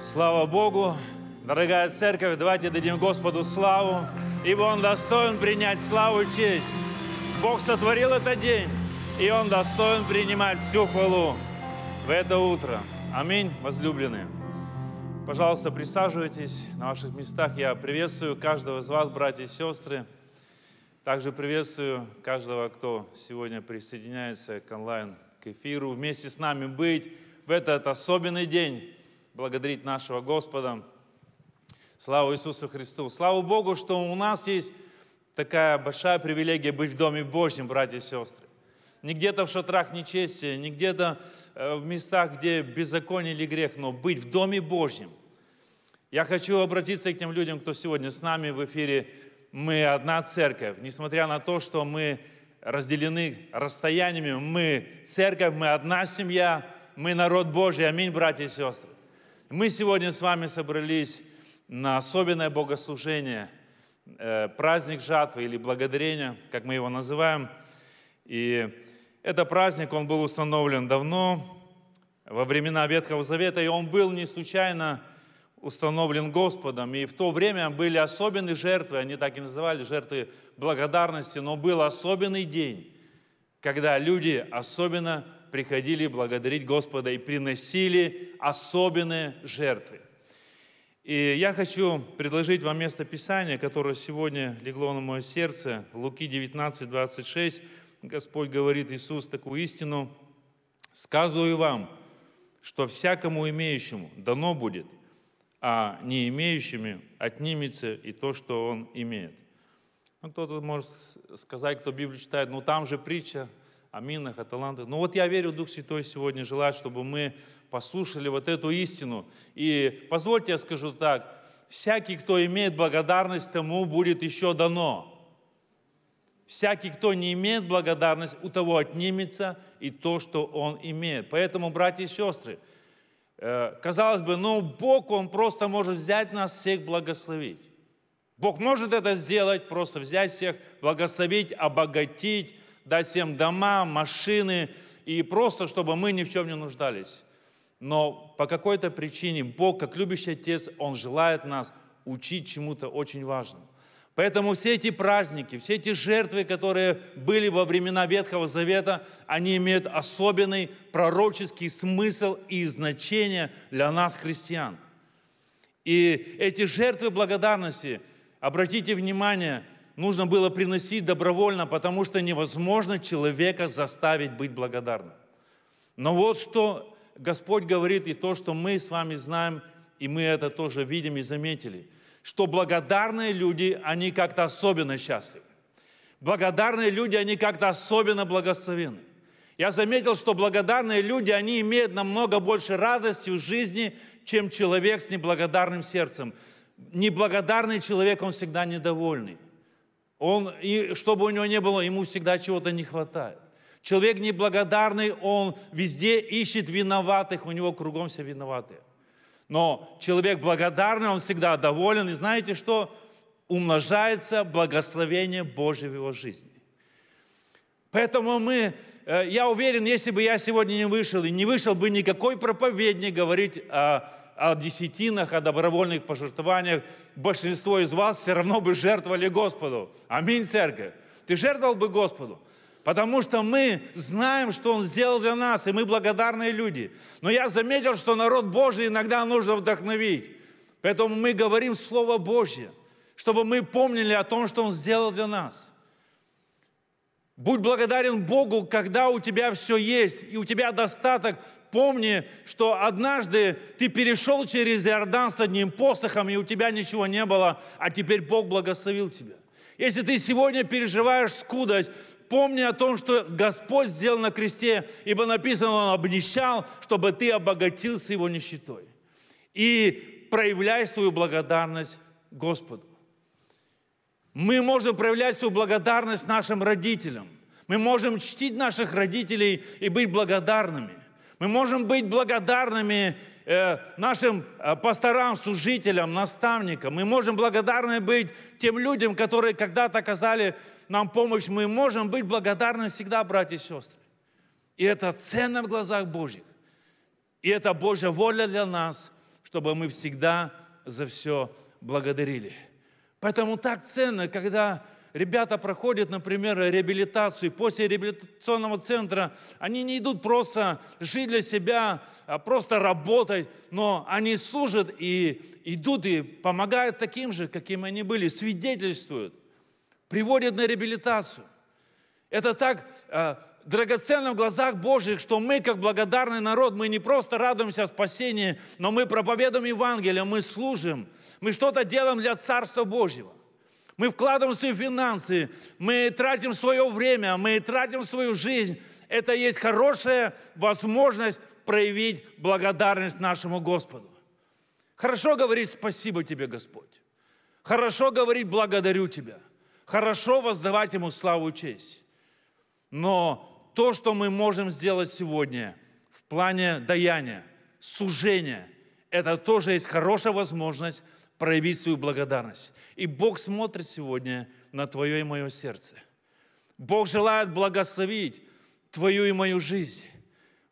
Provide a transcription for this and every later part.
Слава Богу! Дорогая церковь, давайте дадим Господу славу, ибо Он достоин принять славу и честь. Бог сотворил этот день, и Он достоин принимать всю хвалу в это утро. Аминь, возлюбленные. Пожалуйста, присаживайтесь на ваших местах. Я приветствую каждого из вас, братья и сестры. Также приветствую каждого, кто сегодня присоединяется к онлайн, к Вместе с нами быть в этот особенный день, благодарить нашего Господа. Слава Иисусу Христу! Слава Богу, что у нас есть такая большая привилегия быть в Доме Божьем, братья и сестры. Не где-то в шатрах нечестия, не где-то э, в местах, где беззаконие или грех, но быть в Доме Божьем. Я хочу обратиться к тем людям, кто сегодня с нами в эфире. Мы одна церковь. Несмотря на то, что мы разделены расстояниями, мы церковь, мы одна семья, мы народ Божий. Аминь, братья и сестры. Мы сегодня с вами собрались на особенное богослужение, э, праздник жатвы или благодарения, как мы его называем. И этот праздник, он был установлен давно, во времена Ветхого Завета, и он был не случайно установлен Господом. И в то время были особенные жертвы, они так и называли жертвы благодарности, но был особенный день, когда люди особенно приходили благодарить Господа и приносили особенные жертвы. И я хочу предложить вам место Писания, которое сегодня легло на мое сердце. Луки 19, 26. Господь говорит Иисус такую истину. «Сказываю вам, что всякому имеющему дано будет, а не имеющими отнимется и то, что он имеет». Ну, кто-то может сказать, кто Библию читает, ну там же притча Аминь, Хаталанды. Но ну вот я верю, Дух Святой сегодня желает, чтобы мы послушали вот эту истину. И позвольте я скажу так, всякий, кто имеет благодарность, тому будет еще дано. Всякий, кто не имеет благодарность, у того отнимется и то, что он имеет. Поэтому, братья и сестры, э, казалось бы, ну, Бог, Он просто может взять нас всех благословить. Бог может это сделать, просто взять всех, благословить, обогатить, дать всем дома, машины, и просто, чтобы мы ни в чем не нуждались. Но по какой-то причине Бог, как любящий Отец, Он желает нас учить чему-то очень важному. Поэтому все эти праздники, все эти жертвы, которые были во времена Ветхого Завета, они имеют особенный пророческий смысл и значение для нас, христиан. И эти жертвы благодарности, обратите внимание – нужно было приносить добровольно, потому что невозможно человека заставить быть благодарным. Но вот что Господь говорит, и то, что мы с вами знаем, и мы это тоже видим и заметили, что благодарные люди, они как-то особенно счастливы. Благодарные люди, они как-то особенно благословены. Я заметил, что благодарные люди, они имеют намного больше радости в жизни, чем человек с неблагодарным сердцем. Неблагодарный человек, он всегда недовольный. Он, и чтобы у него не было, ему всегда чего-то не хватает. Человек неблагодарный, он везде ищет виноватых, у него кругом все виноватые. Но человек благодарный, он всегда доволен. И знаете что? Умножается благословение Божье в его жизни. Поэтому мы, э, я уверен, если бы я сегодня не вышел, и не вышел бы никакой проповедник говорить о о десятинах, о добровольных пожертвованиях, большинство из вас все равно бы жертвовали Господу. Аминь, церковь. Ты жертвовал бы Господу. Потому что мы знаем, что Он сделал для нас, и мы благодарные люди. Но я заметил, что народ Божий иногда нужно вдохновить. Поэтому мы говорим Слово Божье, чтобы мы помнили о том, что Он сделал для нас – Будь благодарен Богу, когда у тебя все есть, и у тебя достаток. Помни, что однажды ты перешел через Иордан с одним посохом, и у тебя ничего не было, а теперь Бог благословил тебя. Если ты сегодня переживаешь скудость, помни о том, что Господь сделал на кресте, ибо написано, Он обнищал, чтобы ты обогатился Его нищетой. И проявляй свою благодарность Господу. Мы можем проявлять свою благодарность нашим родителям. Мы можем чтить наших родителей и быть благодарными. Мы можем быть благодарными э, нашим э, пасторам, служителям, наставникам. Мы можем благодарны быть тем людям, которые когда-то оказали нам помощь. Мы можем быть благодарны всегда, братья и сестры. И это ценно в глазах Божьих. И это Божья воля для нас, чтобы мы всегда за все благодарили. Поэтому так ценно, когда ребята проходят, например, реабилитацию, после реабилитационного центра они не идут просто жить для себя, а просто работать, но они служат и идут и помогают таким же, каким они были, свидетельствуют, приводят на реабилитацию. Это так э, драгоценно в глазах Божьих, что мы, как благодарный народ, мы не просто радуемся спасению, но мы проповедуем Евангелие, мы служим, мы что-то делаем для Царства Божьего мы вкладываем свои финансы, мы тратим свое время, мы тратим свою жизнь. Это есть хорошая возможность проявить благодарность нашему Господу. Хорошо говорить «Спасибо тебе, Господь». Хорошо говорить «Благодарю тебя». Хорошо воздавать Ему славу и честь. Но то, что мы можем сделать сегодня в плане даяния, сужения, это тоже есть хорошая возможность проявить свою благодарность. И Бог смотрит сегодня на твое и мое сердце. Бог желает благословить твою и мою жизнь.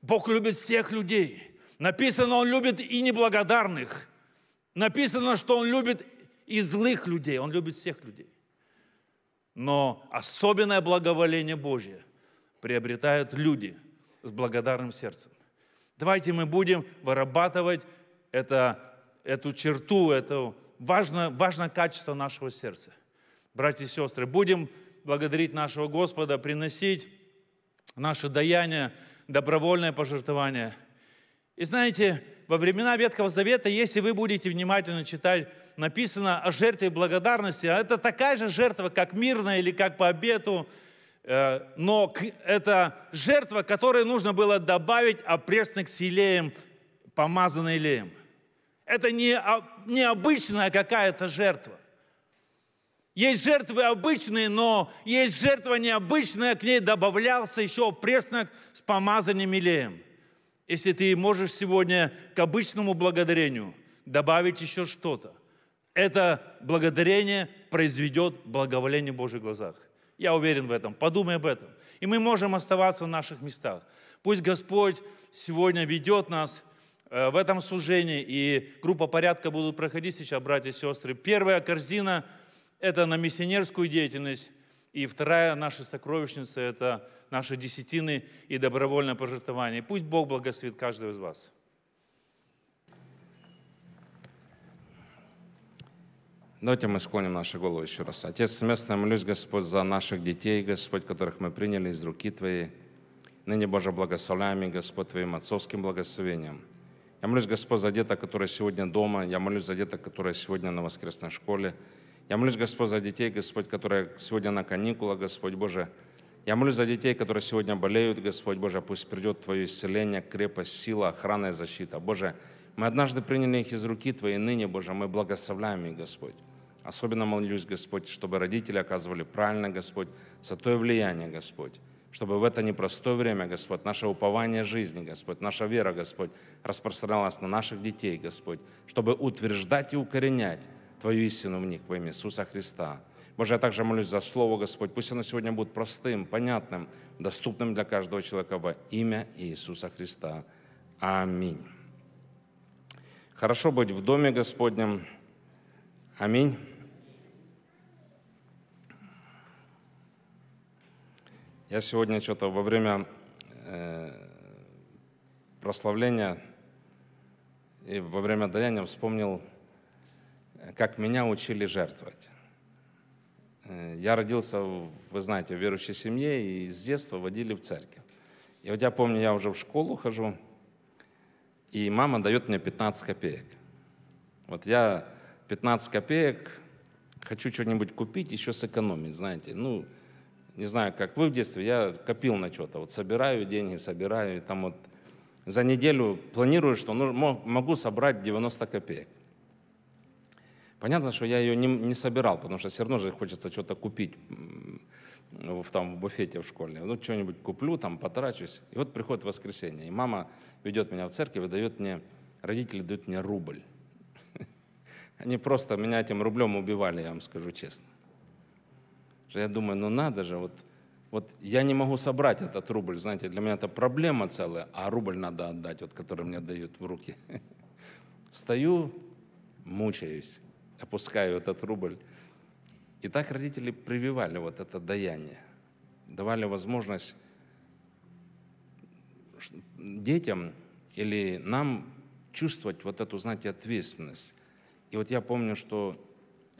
Бог любит всех людей. Написано, Он любит и неблагодарных. Написано, что Он любит и злых людей. Он любит всех людей. Но особенное благоволение Божье приобретают люди с благодарным сердцем. Давайте мы будем вырабатывать это эту черту, это важно, важно качество нашего сердца. Братья и сестры, будем благодарить нашего Господа, приносить наше даяние, добровольное пожертвование. И знаете, во времена Ветхого Завета, если вы будете внимательно читать, написано о жертве благодарности. А это такая же жертва, как мирная или как по обету, э, но это жертва, которой нужно было добавить опресных селеем, помазанный леем. Это не, необычная какая-то жертва. Есть жертвы обычные, но есть жертва необычная, к ней добавлялся еще преснок с помазанием елеем. Если ты можешь сегодня к обычному благодарению добавить еще что-то, это благодарение произведет благоволение в Божьих глазах. Я уверен в этом. Подумай об этом. И мы можем оставаться в наших местах. Пусть Господь сегодня ведет нас – Э, в этом служении, и группа порядка будут проходить сейчас, братья и сестры. Первая корзина – это на миссионерскую деятельность, и вторая наша сокровищница – это наши десятины и добровольное пожертвование. Пусть Бог благословит каждого из вас. Давайте мы склоним наши головы еще раз. Отец, местно молюсь, Господь, за наших детей, Господь, которых мы приняли из руки Твоей. Ныне, Боже, благословляем их, Господь, Твоим отцовским благословением. Я молюсь, Господь, за деток, которые сегодня дома. Я молюсь за деток, которые сегодня на воскресной школе. Я молюсь, Господь, за детей, Господь, которые сегодня на каникулах, Господь Боже. Я молюсь за детей, которые сегодня болеют, Господь Боже. Пусть придет Твое исцеление, крепость, сила, охрана и защита. Боже, мы однажды приняли их из руки Твоей, ныне, Боже, мы благословляем их, Господь. Особенно молюсь, Господь, чтобы родители оказывали правильно, Господь, за то влияние, Господь, чтобы в это непростое время, Господь, наше упование жизни, Господь, наша вера, Господь, распространялась на наших детей, Господь, чтобы утверждать и укоренять Твою истину в них во имя Иисуса Христа. Боже, я также молюсь за Слово, Господь, пусть оно сегодня будет простым, понятным, доступным для каждого человека во имя Иисуса Христа. Аминь. Хорошо быть в доме Господнем. Аминь. Я сегодня что-то во время э, прославления и во время даяния вспомнил, как меня учили жертвовать. Э, я родился, вы знаете, в верующей семье и с детства водили в церковь. И вот я помню, я уже в школу хожу, и мама дает мне 15 копеек. Вот я 15 копеек, хочу что-нибудь купить, еще сэкономить, знаете. Ну, не знаю, как вы в детстве, я копил на что-то. Вот собираю деньги, собираю, и там вот за неделю планирую, что могу собрать 90 копеек. Понятно, что я ее не, не собирал, потому что все равно же хочется что-то купить в, там, в буфете в школе. Ну, что-нибудь куплю, там, потрачусь. И вот приходит воскресенье, и мама ведет меня в церковь и дает мне, родители дают мне рубль. Они просто меня этим рублем убивали, я вам скажу честно. Что я думаю, ну надо же, вот, вот я не могу собрать этот рубль, знаете, для меня это проблема целая, а рубль надо отдать, вот, который мне дают в руки. Стою, мучаюсь, опускаю этот рубль. И так родители прививали вот это даяние, давали возможность детям или нам чувствовать вот эту, знаете, ответственность. И вот я помню, что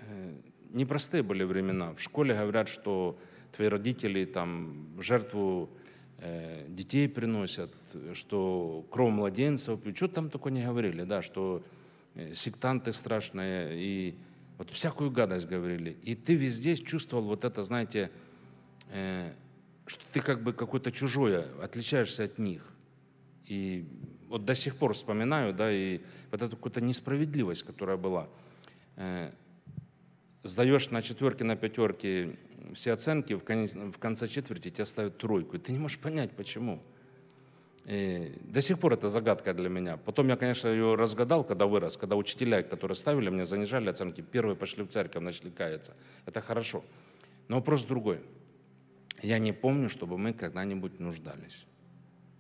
э, непростые были времена. В школе говорят, что твои родители там жертву э, детей приносят, что кровь младенцев, что там только не говорили, да, что э, сектанты страшные и вот всякую гадость говорили. И ты везде чувствовал вот это, знаете, э, что ты как бы какое-то чужое, отличаешься от них. И вот до сих пор вспоминаю, да, и вот эту какую-то несправедливость, которая была. Э, сдаешь на четверке, на пятерке все оценки, в конце, в конце четверти тебя ставят тройку. И ты не можешь понять, почему. И до сих пор это загадка для меня. Потом я, конечно, ее разгадал, когда вырос, когда учителя, которые ставили мне, занижали оценки, первые пошли в церковь, начали каяться. Это хорошо. Но вопрос другой. Я не помню, чтобы мы когда-нибудь нуждались.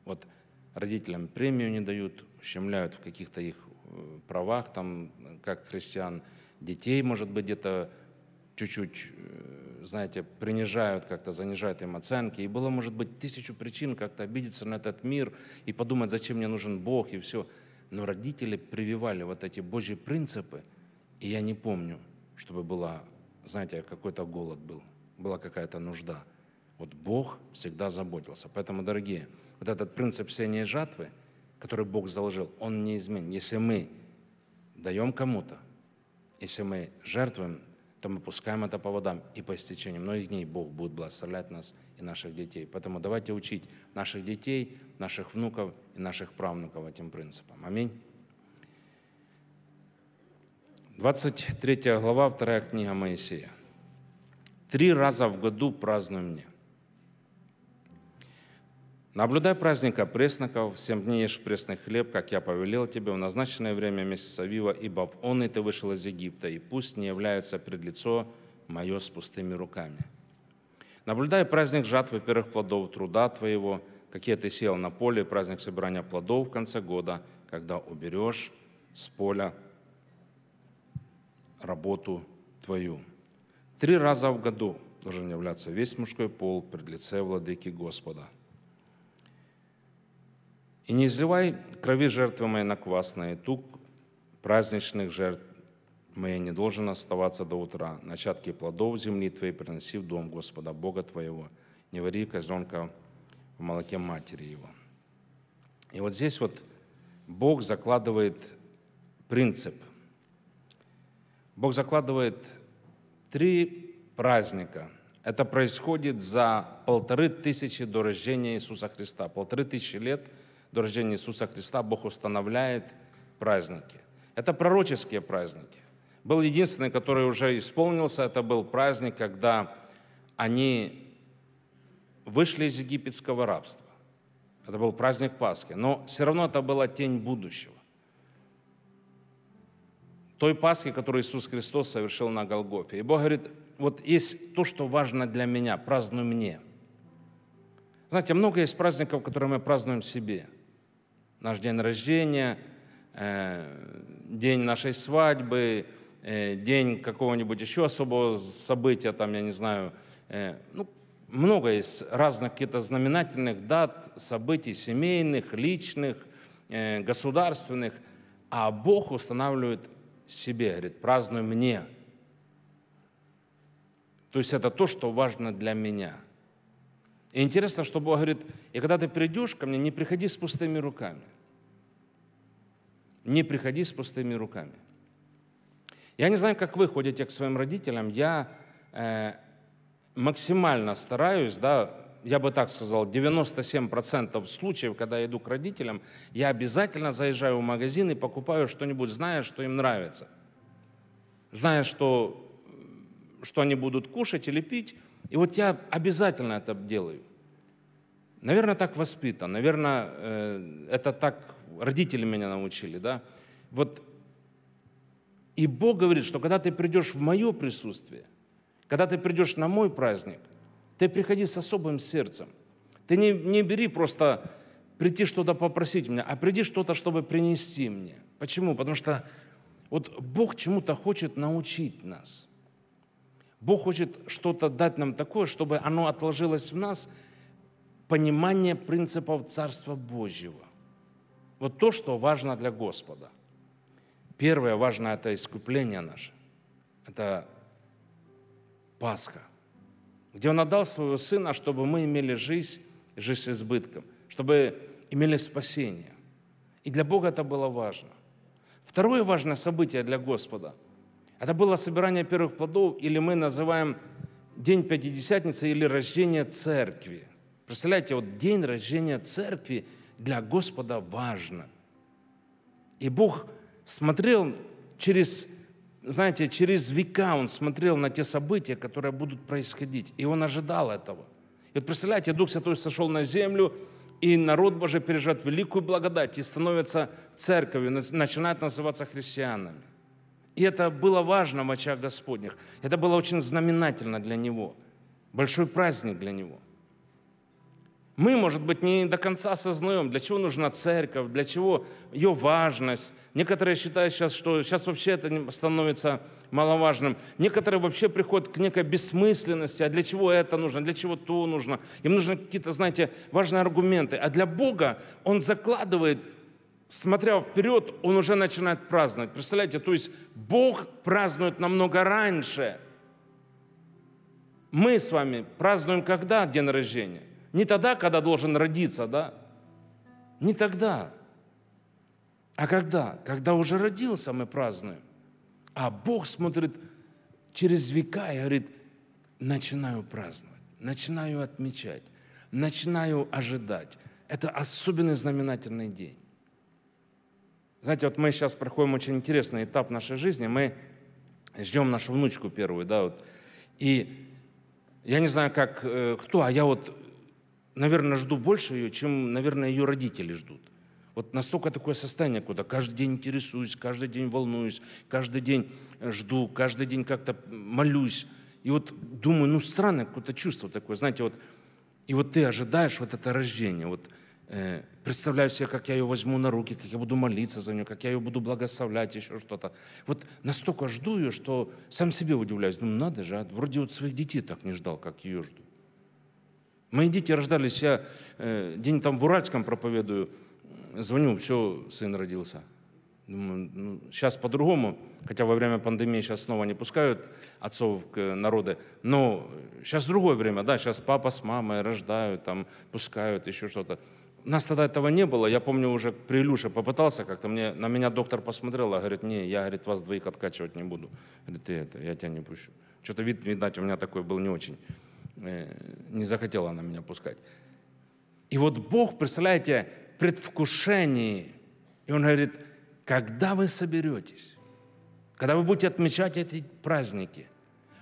Вот родителям премию не дают, ущемляют в каких-то их э, правах, там, э, как христиан – детей, может быть, где-то чуть-чуть, э, знаете, принижают как-то, занижают им оценки. И было, может быть, тысячу причин как-то обидеться на этот мир и подумать, зачем мне нужен Бог и все. Но родители прививали вот эти Божьи принципы, и я не помню, чтобы была, знаете, какой-то голод был, была какая-то нужда. Вот Бог всегда заботился. Поэтому, дорогие, вот этот принцип сения жатвы, который Бог заложил, он неизменен. Если мы даем кому-то, если мы жертвуем, то мы пускаем это по водам, и по истечении многих дней Бог будет благословлять нас и наших детей. Поэтому давайте учить наших детей, наших внуков и наших правнуков этим принципам. Аминь. 23 глава, 2 книга Моисея. Три раза в году празднуй мне – Наблюдай праздника пресноков, семь дней ешь пресный хлеб, как я повелел тебе, в назначенное время месяца Вива, ибо в он и ты вышел из Египта, и пусть не являются пред лицо мое с пустыми руками. Наблюдай праздник жатвы первых плодов труда твоего, какие ты сел на поле, праздник собирания плодов в конце года, когда уберешь с поля работу твою. Три раза в году должен являться весь мужской пол пред лице владыки Господа – и не изливай крови жертвы моей на квасное, тук праздничных жертв моя не должен оставаться до утра. Начатки плодов земли твоей приноси в дом Господа Бога твоего. Не вари козленка в молоке матери его. И вот здесь вот Бог закладывает принцип. Бог закладывает три праздника. Это происходит за полторы тысячи до рождения Иисуса Христа. Полторы тысячи лет – до рождения Иисуса Христа Бог устанавливает праздники. Это пророческие праздники. Был единственный, который уже исполнился, это был праздник, когда они вышли из египетского рабства. Это был праздник Пасхи, но все равно это была тень будущего. Той Пасхи, которую Иисус Христос совершил на Голгофе. И Бог говорит, вот есть то, что важно для меня, празднуй мне. Знаете, много есть праздников, которые мы празднуем себе – Наш день рождения, э, день нашей свадьбы, э, день какого-нибудь еще особого события, там, я не знаю, э, ну, много есть разных каких-то знаменательных дат, событий семейных, личных, государственных, а Бог устанавливает себе, говорит, празднуй мне. То есть это то, что важно для меня – и интересно, что Бог говорит, и когда ты придешь ко мне, не приходи с пустыми руками. Не приходи с пустыми руками. Я не знаю, как вы ходите к своим родителям. Я э, максимально стараюсь, да, я бы так сказал, 97% случаев, когда я иду к родителям, я обязательно заезжаю в магазин и покупаю что-нибудь, зная, что им нравится. Зная, что, что они будут кушать или пить, и вот я обязательно это делаю. Наверное, так воспитан, наверное, э, это так родители меня научили, да. Вот и Бог говорит, что когда ты придешь в мое присутствие, когда ты придешь на мой праздник, ты приходи с особым сердцем. Ты не, не бери просто прийти что-то попросить меня, а приди что-то, чтобы принести мне. Почему? Потому что вот Бог чему-то хочет научить нас – Бог хочет что-то дать нам такое, чтобы оно отложилось в нас, понимание принципов Царства Божьего. Вот то, что важно для Господа. Первое важное – это искупление наше. Это Пасха, где Он отдал Своего Сына, чтобы мы имели жизнь, жизнь с избытком, чтобы имели спасение. И для Бога это было важно. Второе важное событие для Господа – это было собирание первых плодов, или мы называем День Пятидесятницы, или рождение церкви. Представляете, вот день рождения церкви для Господа важно. И Бог смотрел через, знаете, через века, Он смотрел на те события, которые будут происходить, и Он ожидал этого. И вот представляете, Дух Святой сошел на землю, и народ Божий переживает великую благодать и становится церковью, начинает называться христианами. И это было важно в очах Господних. Это было очень знаменательно для него. Большой праздник для него. Мы, может быть, не до конца осознаем, для чего нужна церковь, для чего ее важность. Некоторые считают сейчас, что сейчас вообще это становится маловажным. Некоторые вообще приходят к некой бессмысленности, а для чего это нужно, для чего то нужно. Им нужны какие-то, знаете, важные аргументы. А для Бога Он закладывает – смотря вперед, он уже начинает праздновать. Представляете, то есть Бог празднует намного раньше. Мы с вами празднуем когда день рождения? Не тогда, когда должен родиться, да? Не тогда. А когда? Когда уже родился, мы празднуем. А Бог смотрит через века и говорит, начинаю праздновать, начинаю отмечать, начинаю ожидать. Это особенный знаменательный день. Знаете, вот мы сейчас проходим очень интересный этап нашей жизни. Мы ждем нашу внучку первую, да, вот. И я не знаю, как э, кто, а я вот, наверное, жду больше ее, чем, наверное, ее родители ждут. Вот настолько такое состояние, куда каждый день интересуюсь, каждый день волнуюсь, каждый день э, жду, каждый день как-то молюсь. И вот думаю, ну странное какое-то чувство такое, знаете, вот, и вот ты ожидаешь вот это рождение, вот э, представляю себе, как я ее возьму на руки, как я буду молиться за нее, как я ее буду благословлять, еще что-то. Вот настолько жду ее, что сам себе удивляюсь. Думаю, надо же, а вроде вот своих детей так не ждал, как ее жду. Мои дети рождались, я э, день там в Уральском проповедую, звоню, все, сын родился. Думаю, ну, сейчас по-другому, хотя во время пандемии сейчас снова не пускают отцов к э, народы, но сейчас другое время, да, сейчас папа с мамой рождают, там, пускают, еще что-то у нас тогда этого не было. Я помню, уже при Илюше попытался как-то. Мне, на меня доктор посмотрел, а говорит, не, я говорит, вас двоих откачивать не буду. Говорит, ты это, я тебя не пущу. Что-то вид, видать, у меня такой был не очень. Э, не захотела она меня пускать. И вот Бог, представляете, предвкушение, И Он говорит, когда вы соберетесь, когда вы будете отмечать эти праздники,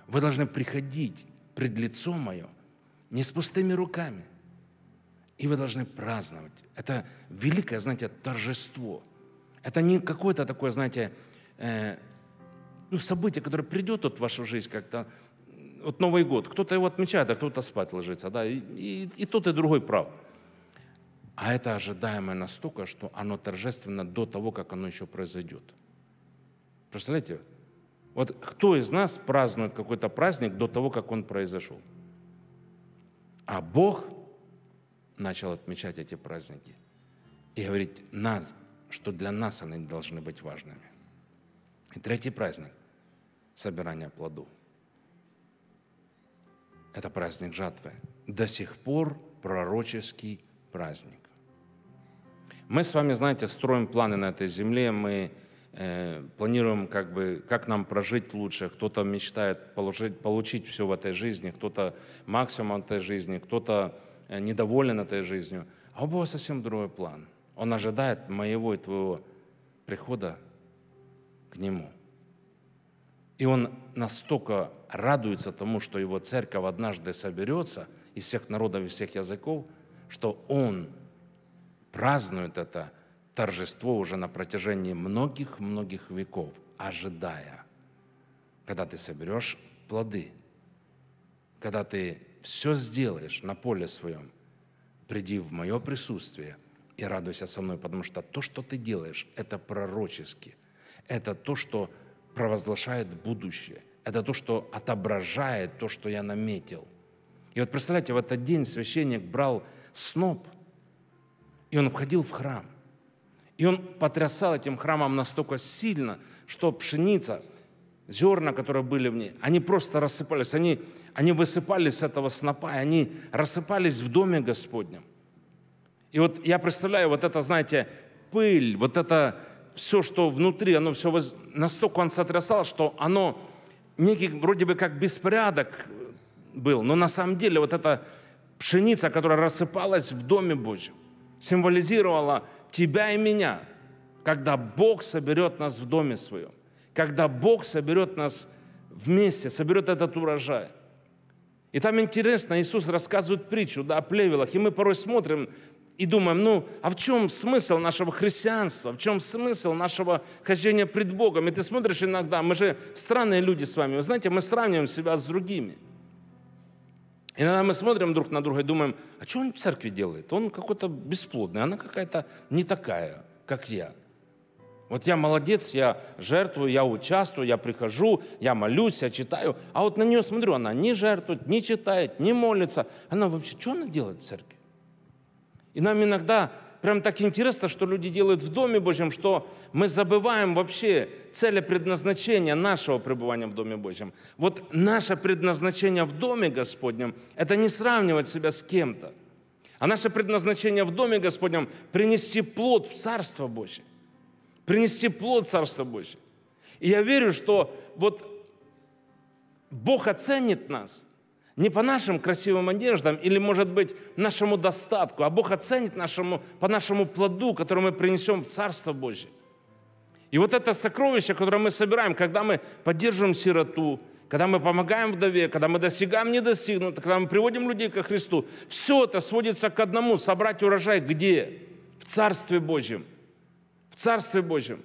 вы должны приходить пред лицо мое не с пустыми руками – и вы должны праздновать. Это великое, знаете, торжество. Это не какое-то такое, знаете, э, ну, событие, которое придет вот в вашу жизнь как-то. Вот Новый год. Кто-то его отмечает, а кто-то спать ложится. Да? И, и, и тот, и другой прав. А это ожидаемое настолько, что оно торжественно до того, как оно еще произойдет. Представляете? Вот кто из нас празднует какой-то праздник до того, как он произошел? А Бог начал отмечать эти праздники и говорить нас, что для нас они должны быть важными. И третий праздник – собирание плоду. Это праздник жатвы. До сих пор пророческий праздник. Мы с вами, знаете, строим планы на этой земле, мы э, планируем, как бы, как нам прожить лучше. Кто-то мечтает получить, получить все в этой жизни, кто-то максимум этой жизни, кто-то Э, недоволен этой жизнью. А у Бога совсем другой план. Он ожидает моего и твоего прихода к Нему. И Он настолько радуется тому, что Его церковь однажды соберется из всех народов и всех языков, что Он празднует это торжество уже на протяжении многих-многих веков, ожидая, когда ты соберешь плоды, когда ты все сделаешь на поле своем, приди в мое присутствие и радуйся со мной, потому что то, что ты делаешь, это пророчески. Это то, что провозглашает будущее. Это то, что отображает то, что я наметил. И вот представляете, в этот день священник брал сноп, и он входил в храм. И он потрясал этим храмом настолько сильно, что пшеница, зерна, которые были в ней, они просто рассыпались, они они высыпались с этого снопа, и они рассыпались в доме Господнем. И вот я представляю, вот это, знаете, пыль, вот это все, что внутри, оно все воз... настолько он сотрясал, что оно некий вроде бы как беспорядок был, но на самом деле вот эта пшеница, которая рассыпалась в Доме Божьем, символизировала тебя и меня, когда Бог соберет нас в Доме Своем, когда Бог соберет нас вместе, соберет этот урожай – и там интересно, Иисус рассказывает притчу да, о плевелах, и мы порой смотрим и думаем, ну, а в чем смысл нашего христианства, в чем смысл нашего хождения пред Богом? И ты смотришь иногда, мы же странные люди с вами, вы знаете, мы сравниваем себя с другими. Иногда мы смотрим друг на друга и думаем, а что он в церкви делает? Он какой-то бесплодный, она какая-то не такая, как я. Вот я молодец, я жертвую, я участвую, я прихожу, я молюсь, я читаю. А вот на нее смотрю, она не жертвует, не читает, не молится. Она вообще, что она делает в церкви? И нам иногда прям так интересно, что люди делают в Доме Божьем, что мы забываем вообще цели предназначения нашего пребывания в Доме Божьем. Вот наше предназначение в Доме Господнем – это не сравнивать себя с кем-то. А наше предназначение в Доме Господнем – принести плод в Царство Божье принести плод Царства Божьего. И я верю, что вот Бог оценит нас не по нашим красивым одеждам или, может быть, нашему достатку, а Бог оценит нашему, по нашему плоду, который мы принесем в Царство Божье. И вот это сокровище, которое мы собираем, когда мы поддерживаем сироту, когда мы помогаем вдове, когда мы достигаем недостигнутого, когда мы приводим людей ко Христу, все это сводится к одному – собрать урожай где? В Царстве Божьем – в Царстве Божьем.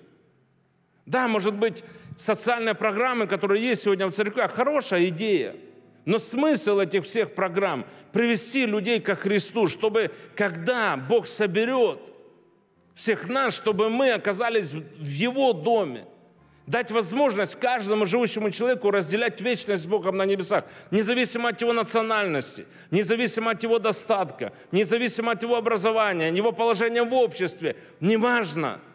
Да, может быть, социальные программы, которые есть сегодня в церквях, а хорошая идея. Но смысл этих всех программ – привести людей ко Христу, чтобы когда Бог соберет всех нас, чтобы мы оказались в Его доме, дать возможность каждому живущему человеку разделять вечность с Богом на небесах, независимо от его национальности, независимо от его достатка, независимо от его образования, его положения в обществе, неважно –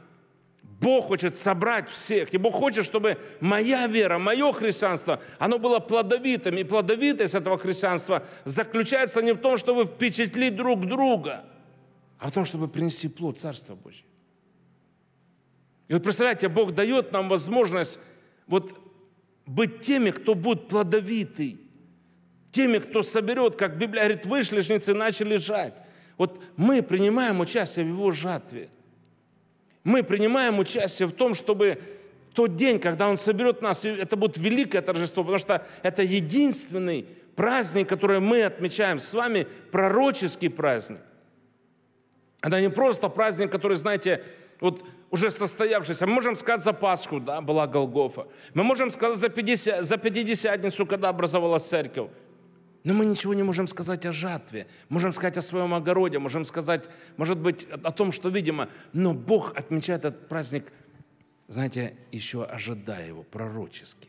Бог хочет собрать всех, и Бог хочет, чтобы моя вера, мое христианство, оно было плодовитым. И плодовитость этого христианства заключается не в том, чтобы впечатлить друг друга, а в том, чтобы принести плод Царства Божьего. И вот представляете, Бог дает нам возможность вот быть теми, кто будет плодовитый, теми, кто соберет, как Библия говорит, вышли и начали жать. Вот мы принимаем участие в его жатве. Мы принимаем участие в том, чтобы тот день, когда Он соберет нас, это будет великое торжество, потому что это единственный праздник, который мы отмечаем с вами, пророческий праздник. Это не просто праздник, который, знаете, вот уже состоявшийся. Мы можем сказать за Пасху, да, была Голгофа. Мы можем сказать за, 50, за Пятидесятницу, когда образовалась церковь. Но мы ничего не можем сказать о жатве, можем сказать о своем огороде, можем сказать, может быть, о том, что видимо. Но Бог отмечает этот праздник, знаете, еще ожидая его пророчески.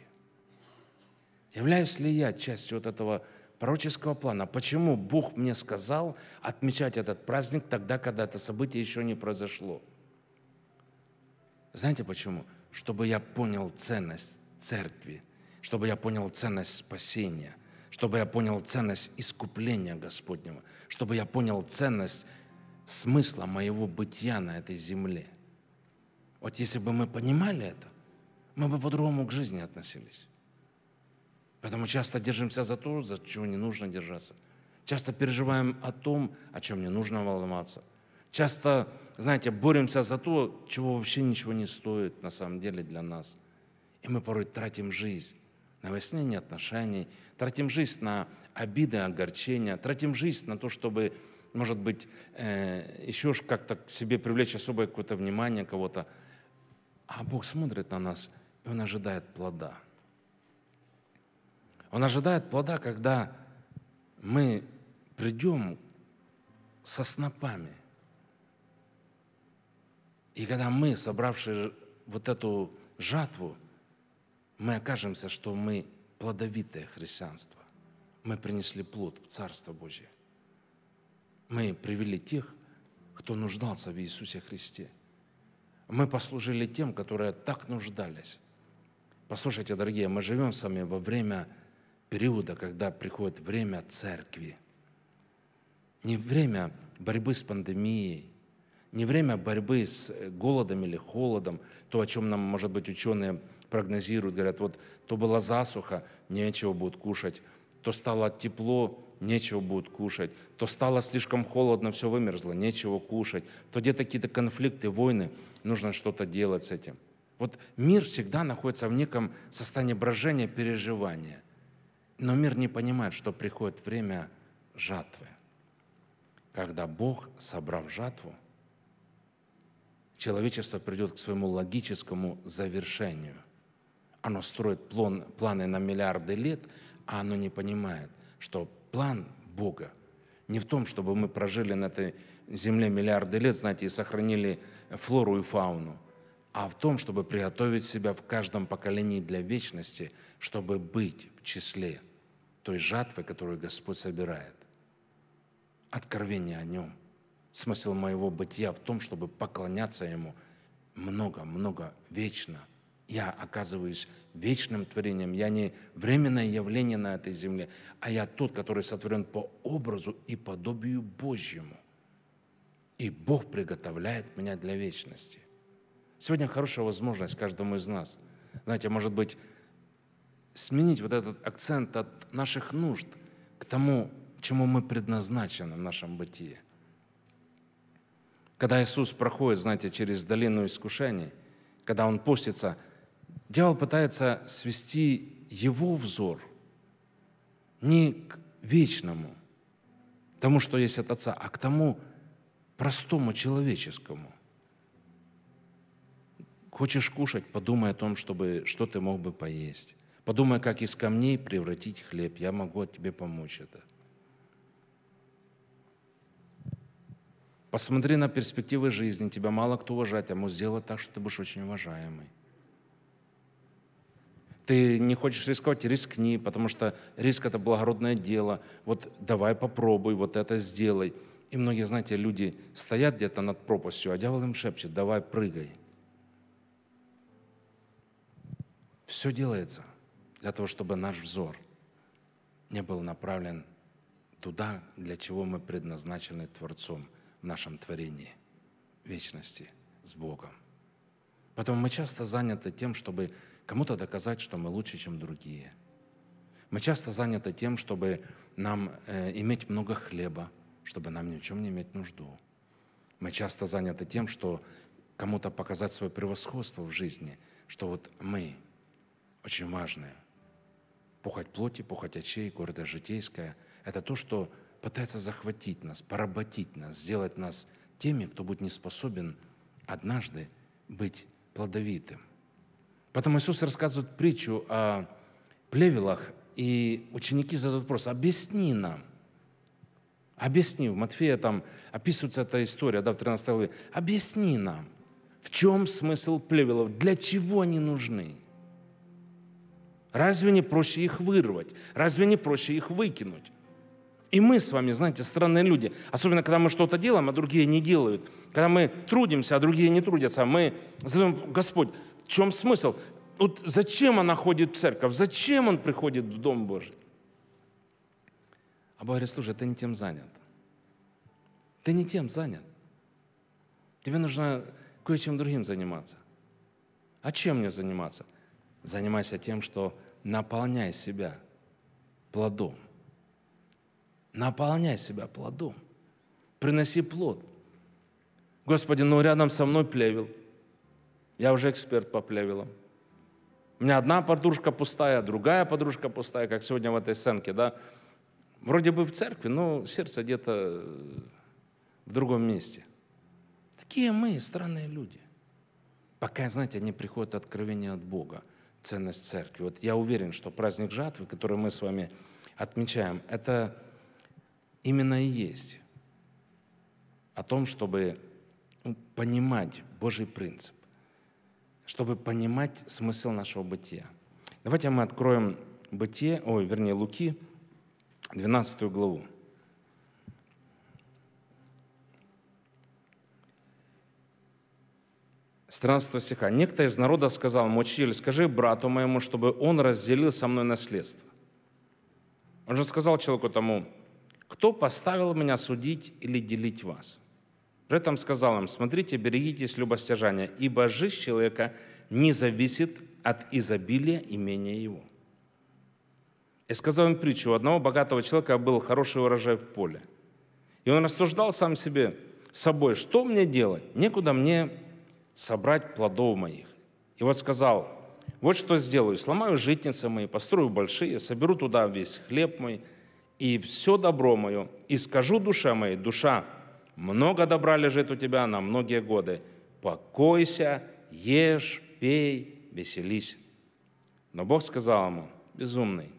Являюсь ли я частью вот этого пророческого плана? Почему Бог мне сказал отмечать этот праздник тогда, когда это событие еще не произошло? Знаете почему? Чтобы я понял ценность церкви, чтобы я понял ценность спасения – чтобы я понял ценность искупления Господнего, чтобы я понял ценность смысла моего бытия на этой земле. Вот если бы мы понимали это, мы бы по-другому к жизни относились. Поэтому часто держимся за то, за чего не нужно держаться. Часто переживаем о том, о чем не нужно волноваться. Часто, знаете, боремся за то, чего вообще ничего не стоит на самом деле для нас. И мы порой тратим жизнь на выяснение отношений, тратим жизнь на обиды, огорчения, тратим жизнь на то, чтобы, может быть, э, еще как-то к себе привлечь особое какое-то внимание кого-то. А Бог смотрит на нас, и Он ожидает плода. Он ожидает плода, когда мы придем со снопами. И когда мы, собравшие вот эту жатву, мы окажемся, что мы плодовитое христианство. Мы принесли плод в Царство Божье. Мы привели тех, кто нуждался в Иисусе Христе. Мы послужили тем, которые так нуждались. Послушайте, дорогие, мы живем с вами во время периода, когда приходит время церкви. Не время борьбы с пандемией, не время борьбы с голодом или холодом, то, о чем нам, может быть, ученые прогнозируют, говорят, вот то была засуха, нечего будет кушать, то стало тепло, нечего будет кушать, то стало слишком холодно, все вымерзло, нечего кушать, то где-то какие-то конфликты, войны, нужно что-то делать с этим. Вот мир всегда находится в неком состоянии брожения, переживания. Но мир не понимает, что приходит время жатвы. Когда Бог, собрав жатву, человечество придет к своему логическому завершению. Оно строит план, планы на миллиарды лет, а оно не понимает, что план Бога не в том, чтобы мы прожили на этой земле миллиарды лет, знаете, и сохранили флору и фауну, а в том, чтобы приготовить себя в каждом поколении для вечности, чтобы быть в числе той жатвы, которую Господь собирает. Откровение о Нем. Смысл моего бытия в том, чтобы поклоняться Ему много-много вечно – я оказываюсь вечным творением, я не временное явление на этой земле, а я тот, который сотворен по образу и подобию Божьему. И Бог приготовляет меня для вечности. Сегодня хорошая возможность каждому из нас, знаете, может быть, сменить вот этот акцент от наших нужд к тому, чему мы предназначены в нашем бытии. Когда Иисус проходит, знаете, через долину искушений, когда Он постится – Дьявол пытается свести его взор не к вечному, тому, что есть от Отца, а к тому простому человеческому. Хочешь кушать, подумай о том, чтобы, что ты мог бы поесть. Подумай, как из камней превратить хлеб. Я могу а тебе помочь это. Посмотри на перспективы жизни. Тебя мало кто уважает. а могу сделать так, что ты будешь очень уважаемый ты не хочешь рисковать, рискни, потому что риск – это благородное дело. Вот давай попробуй, вот это сделай. И многие, знаете, люди стоят где-то над пропастью, а дьявол им шепчет, давай прыгай. Все делается для того, чтобы наш взор не был направлен туда, для чего мы предназначены Творцом в нашем творении, вечности с Богом. Потом мы часто заняты тем, чтобы кому-то доказать, что мы лучше, чем другие. Мы часто заняты тем, чтобы нам э, иметь много хлеба, чтобы нам ни в чем не иметь нужду. Мы часто заняты тем, что кому-то показать свое превосходство в жизни, что вот мы очень важные. Пухать плоти, пухать очей, гордость житейская – это то, что пытается захватить нас, поработить нас, сделать нас теми, кто будет не способен однажды быть плодовитым – Потом Иисус рассказывает притчу о плевелах, и ученики задают вопрос, объясни нам, объясни, в Матфея там описывается эта история, да, в 13 главе, объясни нам, в чем смысл плевелов, для чего они нужны? Разве не проще их вырвать? Разве не проще их выкинуть? И мы с вами, знаете, странные люди. Особенно, когда мы что-то делаем, а другие не делают. Когда мы трудимся, а другие не трудятся. Мы задаем, Господь, в чем смысл? Вот зачем она ходит в церковь? Зачем он приходит в Дом Божий? А Бог говорит, слушай, ты не тем занят. Ты не тем занят. Тебе нужно кое-чем другим заниматься. А чем мне заниматься? Занимайся тем, что наполняй себя плодом. Наполняй себя плодом. Приноси плод. Господи, ну рядом со мной плевел – я уже эксперт по плевелам. У меня одна подружка пустая, другая подружка пустая, как сегодня в этой сценке, да. Вроде бы в церкви, но сердце где-то э, в другом месте. Такие мы, странные люди. Пока, знаете, не приходит откровение от Бога, ценность церкви. Вот я уверен, что праздник жатвы, который мы с вами отмечаем, это именно и есть о том, чтобы ну, понимать Божий принцип чтобы понимать смысл нашего бытия. Давайте мы откроем бытие, ой, вернее, Луки, 12 главу. Странство 13 стиха. «Некто из народа сказал ему, учитель, скажи брату моему, чтобы он разделил со мной наследство». Он же сказал человеку тому, кто поставил меня судить или делить вас? При этом сказал им, смотрите, берегитесь любостяжания, ибо жизнь человека не зависит от изобилия имения его. И сказал им притчу, у одного богатого человека был хороший урожай в поле. И он рассуждал сам себе, собой, что мне делать? Некуда мне собрать плодов моих. И вот сказал, вот что сделаю, сломаю житницы мои, построю большие, соберу туда весь хлеб мой и все добро мое, и скажу душе моей, душа, много добра лежит у тебя на многие годы. Покойся, ешь, пей, веселись. Но Бог сказал ему, безумный,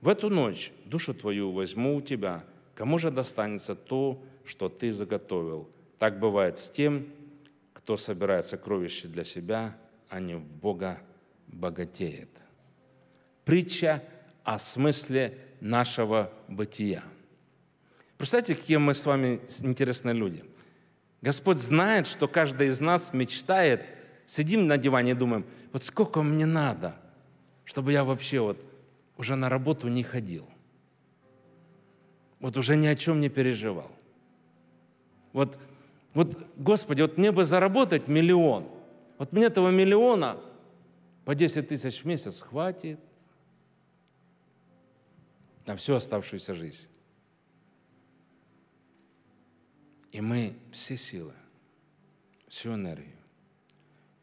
в эту ночь душу твою возьму у тебя, кому же достанется то, что ты заготовил. Так бывает с тем, кто собирает сокровища для себя, а не в Бога богатеет. Притча о смысле нашего бытия – Представьте, какие мы с вами интересные люди. Господь знает, что каждый из нас мечтает, сидим на диване и думаем, вот сколько мне надо, чтобы я вообще вот уже на работу не ходил. Вот уже ни о чем не переживал. Вот, вот Господи, вот мне бы заработать миллион. Вот мне этого миллиона по 10 тысяч в месяц хватит на всю оставшуюся жизнь. И мы все силы, всю энергию,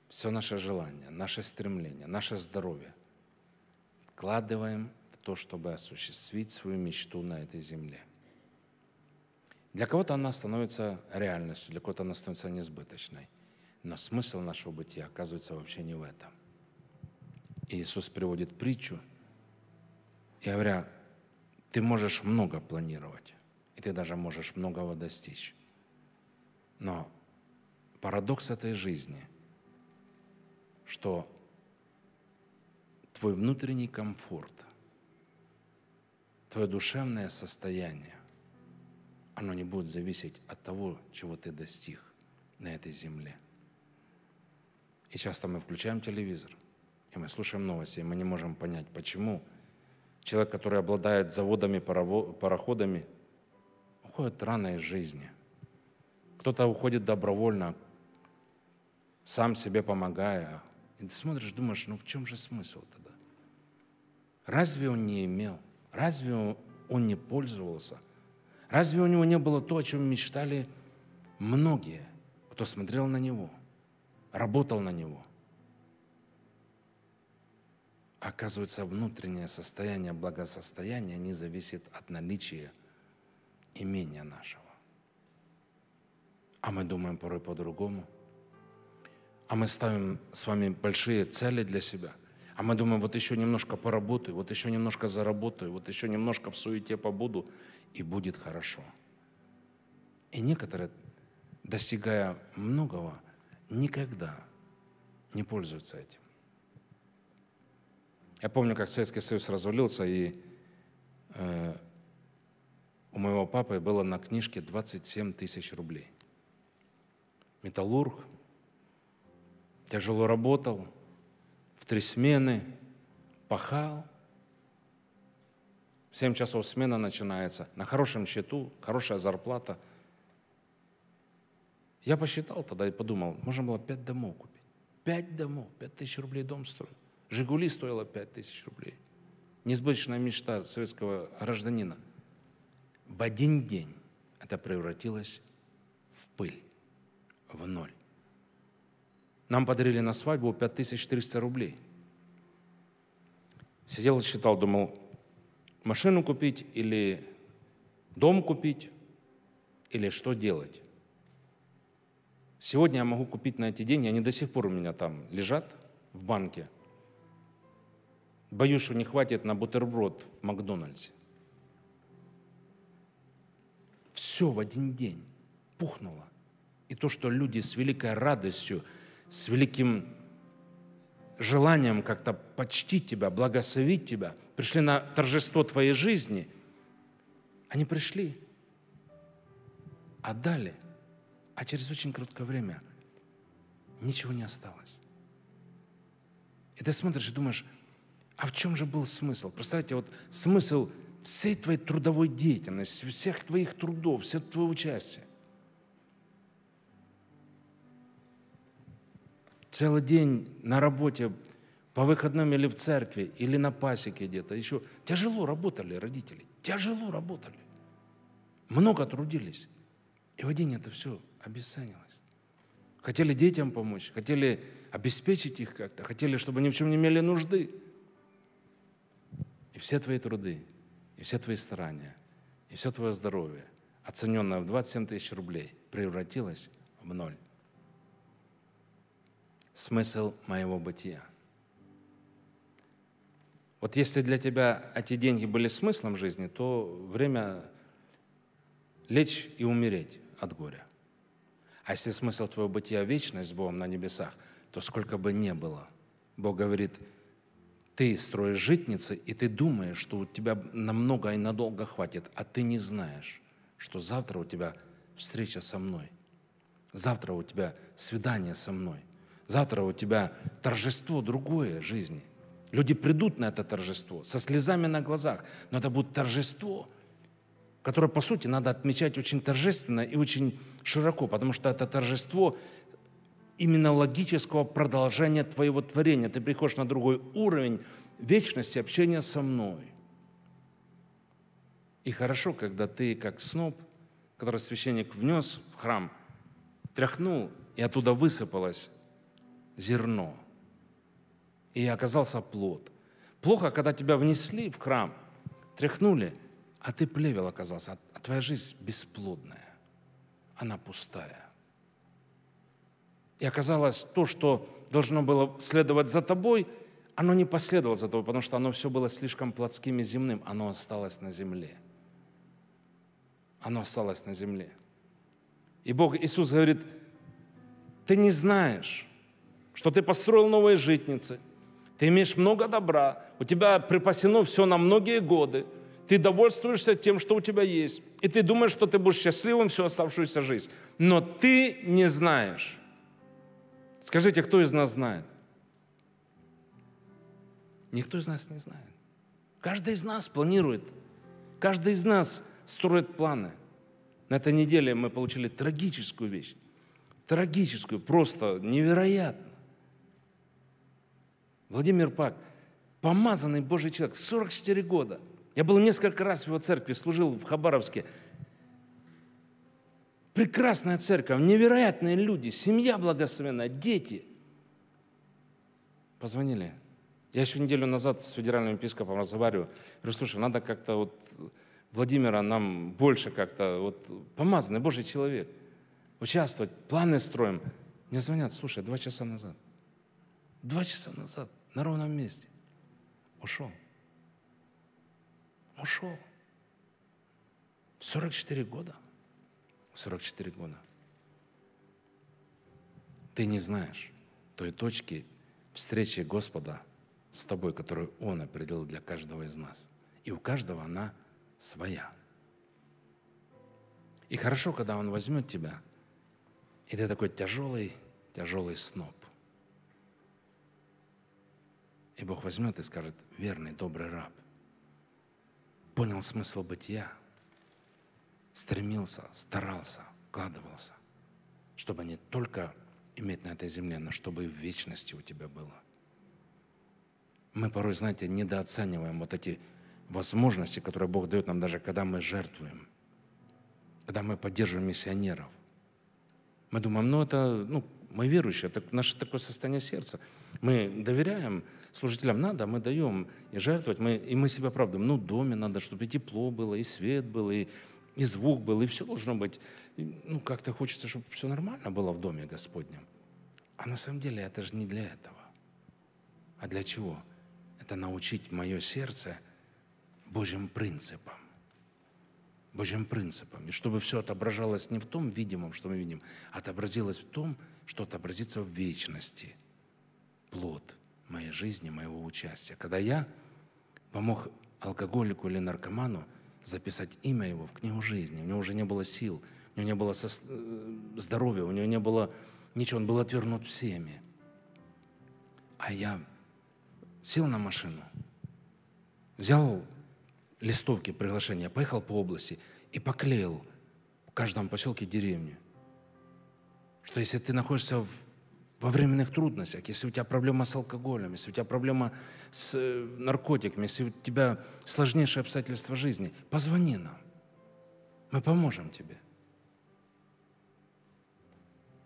все наше желание, наше стремление, наше здоровье вкладываем в то, чтобы осуществить свою мечту на этой земле. Для кого-то она становится реальностью, для кого-то она становится несбыточной. Но смысл нашего бытия оказывается вообще не в этом. И Иисус приводит притчу, и говоря, ты можешь много планировать, и ты даже можешь многого достичь. Но парадокс этой жизни, что твой внутренний комфорт, твое душевное состояние, оно не будет зависеть от того, чего ты достиг на этой земле. И часто мы включаем телевизор, и мы слушаем новости, и мы не можем понять, почему человек, который обладает заводами, пароходами, уходит рано из жизни – кто-то уходит добровольно, сам себе помогая. И ты смотришь, думаешь, ну в чем же смысл тогда? Разве он не имел? Разве он не пользовался? Разве у него не было то, о чем мечтали многие, кто смотрел на него, работал на него? Оказывается, внутреннее состояние благосостояние, не зависит от наличия имения нашего а мы думаем порой по-другому. А мы ставим с вами большие цели для себя. А мы думаем, вот еще немножко поработаю, вот еще немножко заработаю, вот еще немножко в суете побуду, и будет хорошо. И некоторые, достигая многого, никогда не пользуются этим. Я помню, как Советский Союз развалился, и э, у моего папы было на книжке 27 тысяч рублей металлург, тяжело работал, в три смены пахал. В 7 часов смена начинается, на хорошем счету, хорошая зарплата. Я посчитал тогда и подумал, можно было пять домов купить. Пять домов, пять тысяч рублей дом строил. «Жигули» стоило пять тысяч рублей. Несбыточная мечта советского гражданина. В один день это превратилось в пыль в ноль. Нам подарили на свадьбу 5400 рублей. Сидел, считал, думал, машину купить или дом купить, или что делать. Сегодня я могу купить на эти деньги, они до сих пор у меня там лежат в банке. Боюсь, что не хватит на бутерброд в Макдональдсе. Все в один день пухнуло. И то, что люди с великой радостью, с великим желанием как-то почтить Тебя, благословить Тебя, пришли на торжество Твоей жизни, они пришли, отдали, а через очень короткое время ничего не осталось. И ты смотришь и думаешь, а в чем же был смысл? Представляете, вот смысл всей твоей трудовой деятельности, всех твоих трудов, всего твоего участия. целый день на работе, по выходным или в церкви, или на пасеке где-то еще. Тяжело работали родители, тяжело работали. Много трудились. И в один это все обесценилось. Хотели детям помочь, хотели обеспечить их как-то, хотели, чтобы ни в чем не имели нужды. И все твои труды, и все твои старания, и все твое здоровье, оцененное в 27 тысяч рублей, превратилось в ноль смысл моего бытия. Вот если для тебя эти деньги были смыслом жизни, то время лечь и умереть от горя. А если смысл твоего бытия вечность с Богом на небесах, то сколько бы ни было, Бог говорит, ты строишь житницы, и ты думаешь, что у тебя намного и надолго хватит, а ты не знаешь, что завтра у тебя встреча со мной, завтра у тебя свидание со мной – Завтра у тебя торжество другое жизни. Люди придут на это торжество со слезами на глазах, но это будет торжество, которое, по сути, надо отмечать очень торжественно и очень широко, потому что это торжество именно логического продолжения твоего творения. Ты приходишь на другой уровень вечности общения со мной. И хорошо, когда ты, как сноб, который священник внес в храм, тряхнул, и оттуда высыпалось зерно. И оказался плод. Плохо, когда тебя внесли в храм, тряхнули, а ты плевел оказался, а, а твоя жизнь бесплодная, она пустая. И оказалось, то, что должно было следовать за тобой, оно не последовало за тобой, потому что оно все было слишком плотским и земным, оно осталось на земле. Оно осталось на земле. И Бог, Иисус говорит, ты не знаешь, что ты построил новые житницы, ты имеешь много добра, у тебя припасено все на многие годы, ты довольствуешься тем, что у тебя есть, и ты думаешь, что ты будешь счастливым всю оставшуюся жизнь. Но ты не знаешь. Скажите, кто из нас знает? Никто из нас не знает. Каждый из нас планирует. Каждый из нас строит планы. На этой неделе мы получили трагическую вещь. Трагическую, просто невероятно. Владимир Пак, помазанный Божий человек, 44 года. Я был несколько раз в его церкви, служил в Хабаровске. Прекрасная церковь, невероятные люди, семья благословенная, дети. Позвонили. Я еще неделю назад с федеральным епископом разговариваю. Говорю, слушай, надо как-то вот Владимира нам больше как-то, вот помазанный Божий человек, участвовать, планы строим. Мне звонят, слушай, два часа назад. Два часа назад на ровном месте. Ушел. Ушел. В 44 года. В 44 года. Ты не знаешь той точки встречи Господа с тобой, которую Он определил для каждого из нас. И у каждого она своя. И хорошо, когда Он возьмет тебя, и ты такой тяжелый, тяжелый сноп. И Бог возьмет и скажет, верный, добрый раб, понял смысл бытия, стремился, старался, вкладывался, чтобы не только иметь на этой земле, но чтобы и в вечности у тебя было. Мы порой, знаете, недооцениваем вот эти возможности, которые Бог дает нам даже, когда мы жертвуем, когда мы поддерживаем миссионеров. Мы думаем, ну это, ну мы верующие, это наше такое состояние сердца – мы доверяем служителям, надо, мы даем и жертвовать, мы, и мы себя оправдываем. Ну, в доме надо, чтобы и тепло было, и свет был, и, и звук был, и все должно быть. И, ну, как-то хочется, чтобы все нормально было в доме Господнем. А на самом деле это же не для этого. А для чего? Это научить мое сердце Божьим принципам. Божьим принципам. И чтобы все отображалось не в том видимом, что мы видим, а отобразилось в том, что отобразится в вечности – плод моей жизни, моего участия. Когда я помог алкоголику или наркоману записать имя его в книгу жизни, у него уже не было сил, у него не было э, здоровья, у него не было ничего, он был отвернут всеми. А я сел на машину, взял листовки приглашения, поехал по области и поклеил в каждом поселке деревню. Что если ты находишься в во временных трудностях, если у тебя проблема с алкоголем, если у тебя проблема с э, наркотиками, если у тебя сложнейшие обстоятельства жизни, позвони нам. Мы поможем тебе.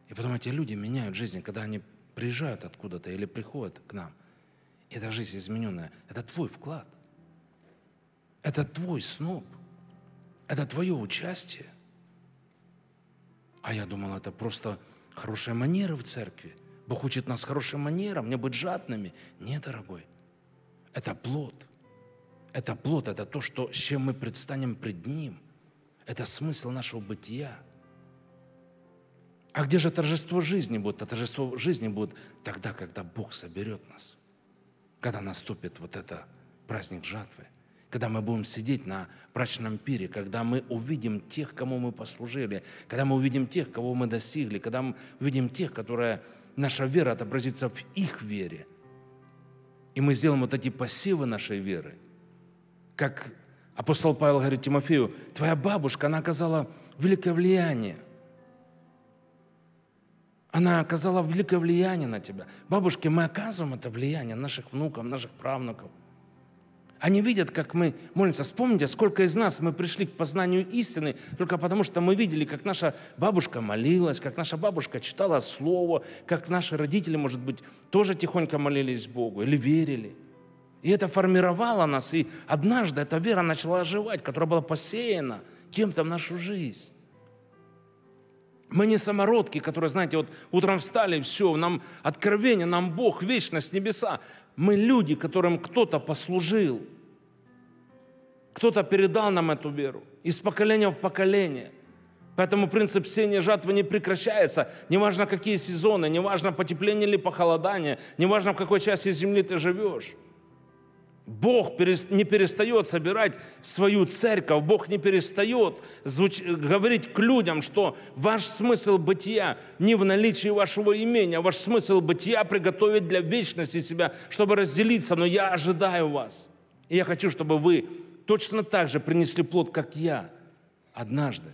И потом эти люди меняют жизнь, когда они приезжают откуда-то или приходят к нам. И эта жизнь измененная. Это твой вклад. Это твой сноб, Это твое участие. А я думал, это просто хорошая манера в церкви – Бог учит нас хорошим манерам, не быть жадными. Нет, дорогой, это плод. Это плод, это то, что, с чем мы предстанем пред Ним. Это смысл нашего бытия. А где же торжество жизни будет? А торжество жизни будет тогда, когда Бог соберет нас. Когда наступит вот это праздник жатвы. Когда мы будем сидеть на брачном пире, когда мы увидим тех, кому мы послужили, когда мы увидим тех, кого мы достигли, когда мы увидим тех, которые наша вера отобразится в их вере. И мы сделаем вот эти посевы нашей веры. Как апостол Павел говорит Тимофею, твоя бабушка, она оказала великое влияние. Она оказала великое влияние на тебя. Бабушки, мы оказываем это влияние наших внукам, наших правнукам. Они видят, как мы молимся. Вспомните, сколько из нас мы пришли к познанию истины только потому, что мы видели, как наша бабушка молилась, как наша бабушка читала Слово, как наши родители, может быть, тоже тихонько молились Богу или верили. И это формировало нас, и однажды эта вера начала оживать, которая была посеяна кем-то в нашу жизнь. Мы не самородки, которые, знаете, вот утром встали, все, нам откровение, нам Бог, вечность, небеса. Мы люди, которым кто-то послужил. Кто-то передал нам эту веру. Из поколения в поколение. Поэтому принцип сения жатвы не прекращается. Неважно, какие сезоны, неважно, потепление или похолодание, неважно, в какой части земли ты живешь. Бог не перестает собирать свою церковь, Бог не перестает звуч... говорить к людям, что ваш смысл бытия не в наличии вашего имения, ваш смысл бытия приготовить для вечности себя, чтобы разделиться, но я ожидаю вас. И я хочу, чтобы вы точно так же принесли плод, как я однажды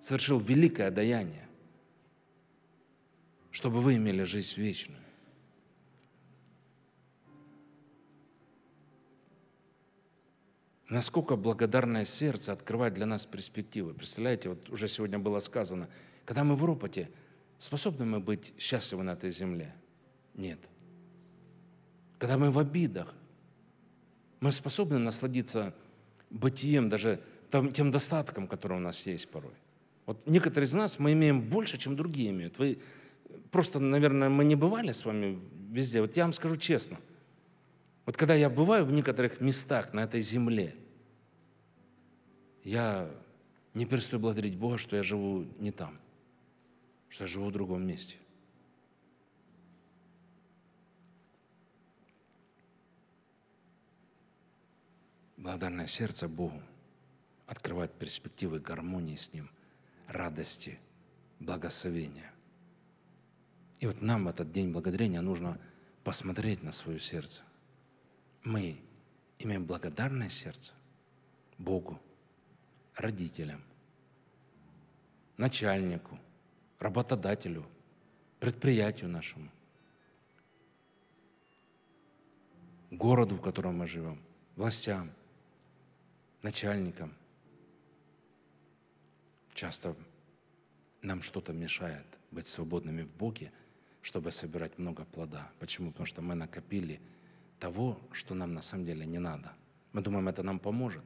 совершил великое даяние, чтобы вы имели жизнь вечную. Насколько благодарное сердце открывает для нас перспективы. Представляете, вот уже сегодня было сказано, когда мы в ропоте, способны мы быть счастливы на этой земле? Нет. Когда мы в обидах, мы способны насладиться бытием, даже тем достатком, который у нас есть порой. Вот некоторые из нас, мы имеем больше, чем другие имеют. Вы просто, наверное, мы не бывали с вами везде. Вот я вам скажу честно – вот когда я бываю в некоторых местах на этой земле, я не перестаю благодарить Бога, что я живу не там, что я живу в другом месте. Благодарное сердце Богу открывает перспективы гармонии с Ним, радости, благословения. И вот нам в этот день благодарения нужно посмотреть на свое сердце – мы имеем благодарное сердце Богу, родителям, начальнику, работодателю, предприятию нашему, городу, в котором мы живем, властям, начальникам. Часто нам что-то мешает быть свободными в Боге, чтобы собирать много плода. Почему? Потому что мы накопили – того, что нам на самом деле не надо. Мы думаем, это нам поможет.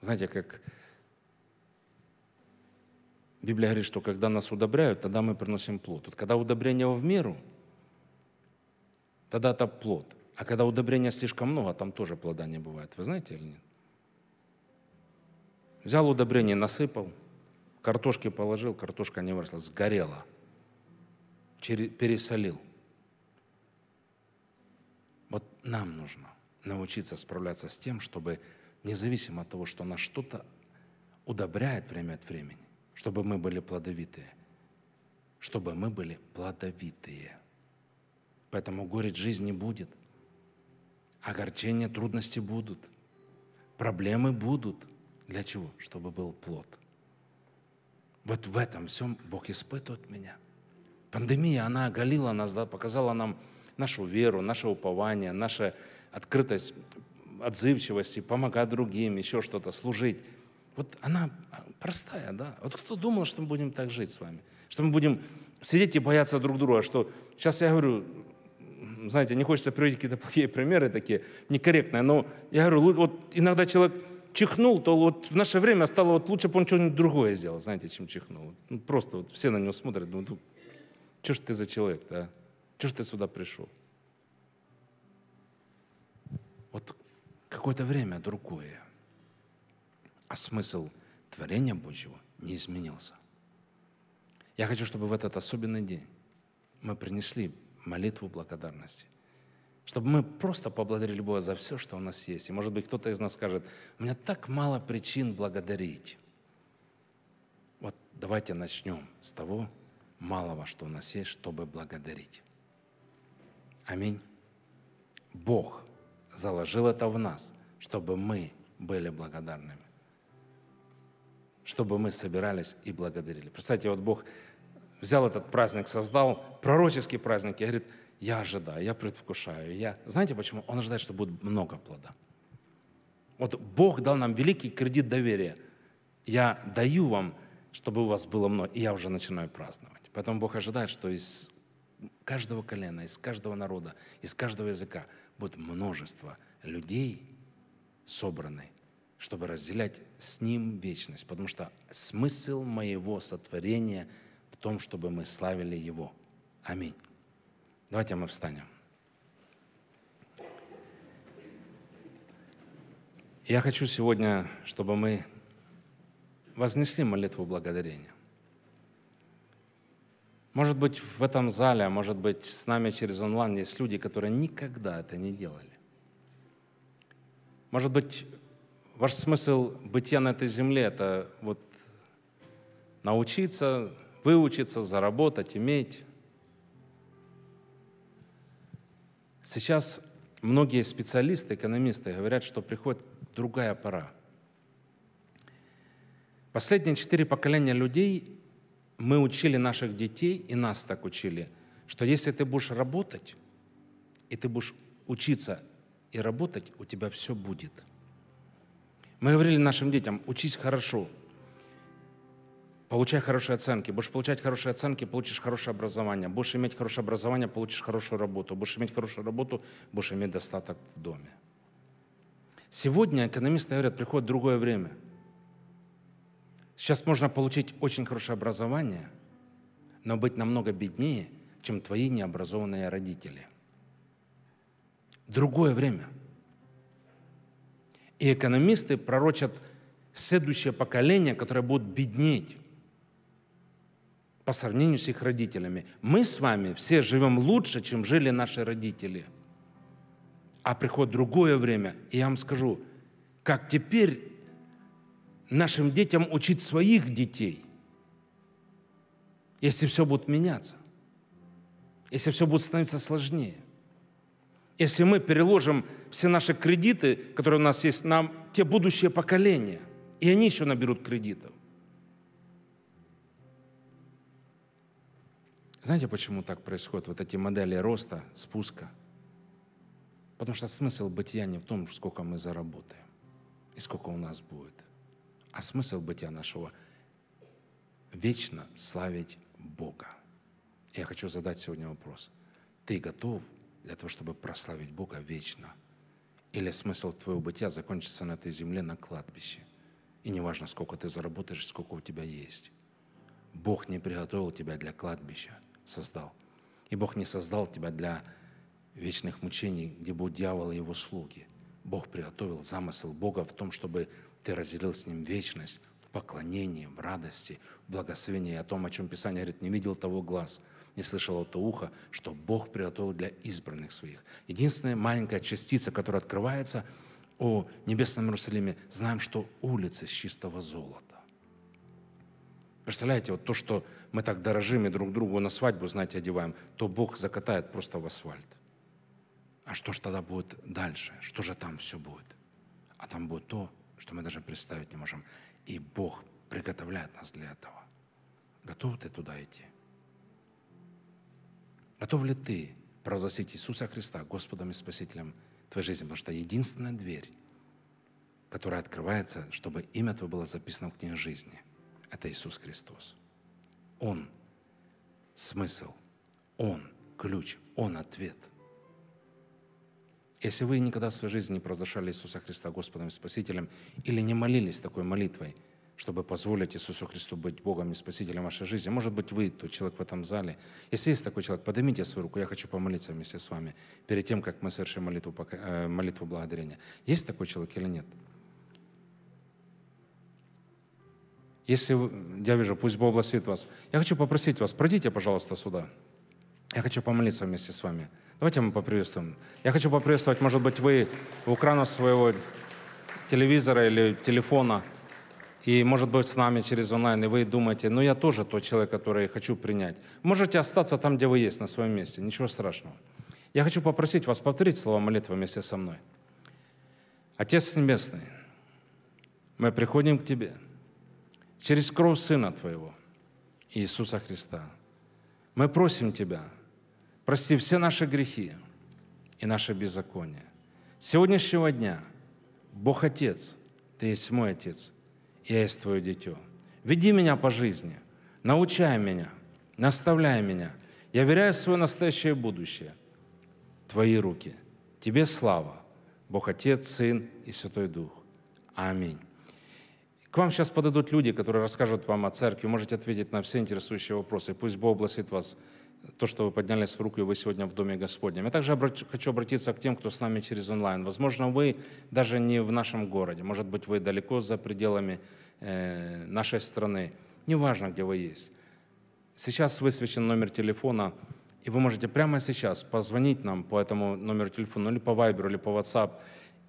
Знаете, как Библия говорит, что когда нас удобряют, тогда мы приносим плод. Вот когда удобрение в меру, тогда это плод. А когда удобрения слишком много, там тоже плода не бывает. Вы знаете или нет? Взял удобрение, насыпал, картошки положил, картошка не выросла, сгорела. Пересолил нам нужно научиться справляться с тем, чтобы независимо от того, что нас что-то удобряет время от времени, чтобы мы были плодовитые, чтобы мы были плодовитые. Поэтому горечь жизни будет, огорчения, трудности будут, проблемы будут. Для чего? Чтобы был плод. Вот в этом всем Бог испытывает меня. Пандемия, она оголила нас, да, показала нам нашу веру, наше упование, наша открытость, отзывчивость, помогать другим, еще что-то, служить. Вот она простая, да. Вот кто думал, что мы будем так жить с вами? Что мы будем сидеть и бояться друг друга, что сейчас я говорю, знаете, не хочется приводить какие-то плохие примеры такие, некорректные, но я говорю, вот иногда человек чихнул, то вот в наше время стало вот лучше бы он что-нибудь другое сделал, знаете, чем чихнул. Ну, просто вот все на него смотрят, думают, что ж ты за человек-то, а? Чего же ты сюда пришел? Вот какое-то время другое. А смысл творения Божьего не изменился. Я хочу, чтобы в этот особенный день мы принесли молитву благодарности. Чтобы мы просто поблагодарили Бога за все, что у нас есть. И, может быть, кто-то из нас скажет, у меня так мало причин благодарить. Вот давайте начнем с того малого, что у нас есть, чтобы благодарить. Аминь. Бог заложил это в нас, чтобы мы были благодарными. Чтобы мы собирались и благодарили. Представьте, вот Бог взял этот праздник, создал пророческий праздник и говорит, я ожидаю, я предвкушаю. Я... Знаете почему? Он ожидает, что будет много плода. Вот Бог дал нам великий кредит доверия. Я даю вам, чтобы у вас было много, и я уже начинаю праздновать. Поэтому Бог ожидает, что из каждого колена, из каждого народа, из каждого языка будет множество людей собраны, чтобы разделять с Ним вечность. Потому что смысл моего сотворения в том, чтобы мы славили Его. Аминь. Давайте мы встанем. Я хочу сегодня, чтобы мы вознесли молитву благодарения. Может быть, в этом зале, а может быть, с нами через онлайн есть люди, которые никогда это не делали. Может быть, ваш смысл бытия на этой земле – это вот научиться, выучиться, заработать, иметь. Сейчас многие специалисты, экономисты говорят, что приходит другая пора. Последние четыре поколения людей мы учили наших детей, и нас так учили, что если ты будешь работать, и ты будешь учиться и работать, у тебя все будет. Мы говорили нашим детям, учись хорошо, получай хорошие оценки. Будешь получать хорошие оценки, получишь хорошее образование. Будешь иметь хорошее образование, получишь хорошую работу. Будешь иметь хорошую работу, будешь иметь достаток в доме. Сегодня экономисты говорят, приходит другое время – Сейчас можно получить очень хорошее образование, но быть намного беднее, чем твои необразованные родители. Другое время. И экономисты пророчат следующее поколение, которое будет беднеть по сравнению с их родителями. Мы с вами все живем лучше, чем жили наши родители. А приходит другое время, и я вам скажу, как теперь нашим детям учить своих детей, если все будет меняться, если все будет становиться сложнее. Если мы переложим все наши кредиты, которые у нас есть, на те будущие поколения, и они еще наберут кредитов. Знаете, почему так происходит, вот эти модели роста, спуска? Потому что смысл бытия не в том, сколько мы заработаем и сколько у нас будет – а смысл бытия нашего – вечно славить Бога. Я хочу задать сегодня вопрос. Ты готов для того, чтобы прославить Бога вечно? Или смысл твоего бытия закончится на этой земле, на кладбище? И неважно, сколько ты заработаешь, сколько у тебя есть. Бог не приготовил тебя для кладбища, создал. И Бог не создал тебя для вечных мучений, где будут дьявол и его слуги. Бог приготовил замысел Бога в том, чтобы ты разделил с Ним вечность в поклонении, в радости, в благословении о том, о чем Писание говорит, не видел того глаз, не слышал то ухо, что Бог приготовил для избранных своих. Единственная маленькая частица, которая открывается о Небесном Иерусалиме, знаем, что улицы с чистого золота. Представляете, вот то, что мы так дорожим и друг другу на свадьбу, знаете, одеваем, то Бог закатает просто в асфальт. А что же тогда будет дальше? Что же там все будет? А там будет то, что мы даже представить не можем. И Бог приготовляет нас для этого. Готов ты туда идти? Готов ли ты провозгласить Иисуса Христа Господом и Спасителем твоей жизни? Потому что единственная дверь, которая открывается, чтобы имя твое было записано в книге жизни, это Иисус Христос. Он – смысл, Он – ключ, Он – ответ – если вы никогда в своей жизни не провозглашали Иисуса Христа Господом и Спасителем или не молились такой молитвой, чтобы позволить Иисусу Христу быть Богом и Спасителем вашей жизни. Может быть, вы тот человек в этом зале. Если есть такой человек, поднимите свою руку, я хочу помолиться вместе с вами, перед тем, как мы совершим молитву, э, молитву благодарения. Есть такой человек или нет? Если я вижу, пусть Бог благословит вас. Я хочу попросить вас, пройдите, пожалуйста, сюда. Я хочу помолиться вместе с вами. Давайте мы поприветствуем. Я хочу поприветствовать, может быть, вы у экрана своего телевизора или телефона, и, может быть, с нами через онлайн, и вы думаете, ну я тоже тот человек, который хочу принять. Можете остаться там, где вы есть, на своем месте, ничего страшного. Я хочу попросить вас повторить слова молитвы вместе со мной. Отец Небесный, мы приходим к Тебе через кровь Сына Твоего, Иисуса Христа. Мы просим Тебя – Прости все наши грехи и наше беззаконие. С сегодняшнего дня Бог Отец, Ты есть мой Отец, я есть Твое дитё. Веди меня по жизни, научай меня, наставляй меня. Я веряю в свое настоящее будущее. Твои руки. Тебе слава. Бог Отец, Сын и Святой Дух. Аминь. К вам сейчас подойдут люди, которые расскажут вам о церкви. Можете ответить на все интересующие вопросы. Пусть Бог благословит вас то, что вы поднялись в руку, и вы сегодня в Доме Господнем. Я также обрати, хочу обратиться к тем, кто с нами через онлайн. Возможно, вы даже не в нашем городе, может быть, вы далеко за пределами э, нашей страны. Неважно, где вы есть. Сейчас высвечен номер телефона, и вы можете прямо сейчас позвонить нам по этому номеру телефона, или по Viber, или по WhatsApp,